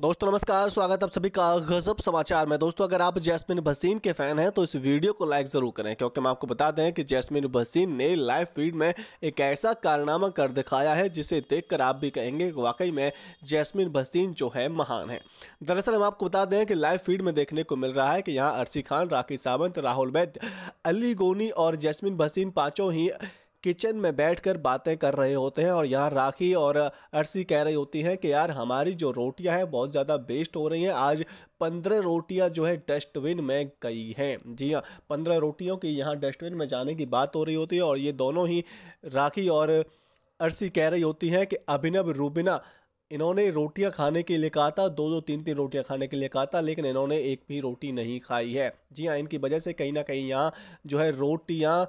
दोस्तों नमस्कार स्वागत आप सभी का गजब समाचार में दोस्तों अगर आप जैस्मिन भसीन के फैन हैं तो इस वीडियो को लाइक ज़रूर करें क्योंकि मैं आपको बता दें कि जैस्मिन भसीन ने लाइव फीड में एक ऐसा कारनामा कर दिखाया है जिसे देखकर आप भी कहेंगे कि वाकई में जैस्मिन भसीन जो है महान है दरअसल हम आपको बता दें कि लाइव फीड में देखने को मिल रहा है कि यहाँ अर्शी खान राखी सावंत राहुल वैद्य अली गोनी और जैसमिन भसीन पाँचों ही किचन में बैठकर बातें कर रहे होते हैं और यहाँ राखी और अर्सी कह रही होती हैं कि यार हमारी जो रोटियां हैं बहुत ज़्यादा वेस्ट हो रही हैं आज पंद्रह रोटियां जो है डस्टबिन में गई हैं जी हाँ पंद्रह रोटियों की यहाँ डस्टबिन में जाने की बात हो रही होती है और ये दोनों ही राखी और अर्सी कह रही होती हैं कि अभिनव रूबिना इन्होंने रोटियां खाने के लिए कहा था दो दो तीन तीन रोटियां खाने के लिए कहा था लेकिन इन्होंने एक भी रोटी नहीं खाई है जी हाँ इनकी वजह से कहीं ना कहीं यहाँ जो है रोटियाँ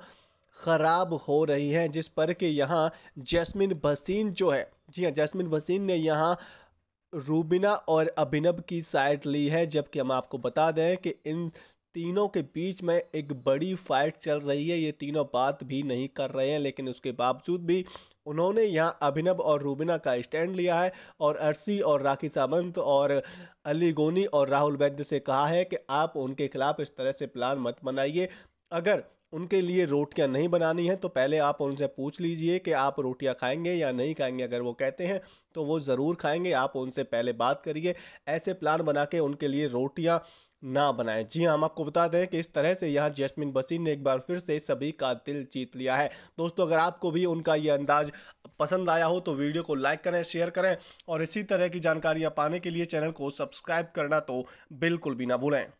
ख़राब हो रही हैं जिस पर कि यहाँ जैस्मिन भसीन जो है जी हाँ जैस्मिन भसीन ने यहाँ रूबिना और अभिनव की साइड ली है जबकि हम आपको बता दें कि इन तीनों के बीच में एक बड़ी फाइट चल रही है ये तीनों बात भी नहीं कर रहे हैं लेकिन उसके बावजूद भी उन्होंने यहाँ अभिनव और रूबिना का स्टैंड लिया है और अरसी और राखी सावंत और अली गोनी और राहुल वैद्य से कहा है कि आप उनके खिलाफ इस तरह से प्लान मत बनाइए अगर उनके लिए रोटियां नहीं बनानी है तो पहले आप उनसे पूछ लीजिए कि आप रोटियां खाएंगे या नहीं खाएंगे अगर वो कहते हैं तो वो ज़रूर खाएंगे आप उनसे पहले बात करिए ऐसे प्लान बना के उनके लिए रोटियां ना बनाएं जी हाँ हम आपको बता दें कि इस तरह से यहाँ जैस्मिन बसीन ने एक बार फिर से सभी का दिल जीत लिया है दोस्तों अगर आपको भी उनका ये अंदाज पसंद आया हो तो वीडियो को लाइक करें शेयर करें और इसी तरह की जानकारियाँ पाने के लिए चैनल को सब्सक्राइब करना तो बिल्कुल भी ना भूलें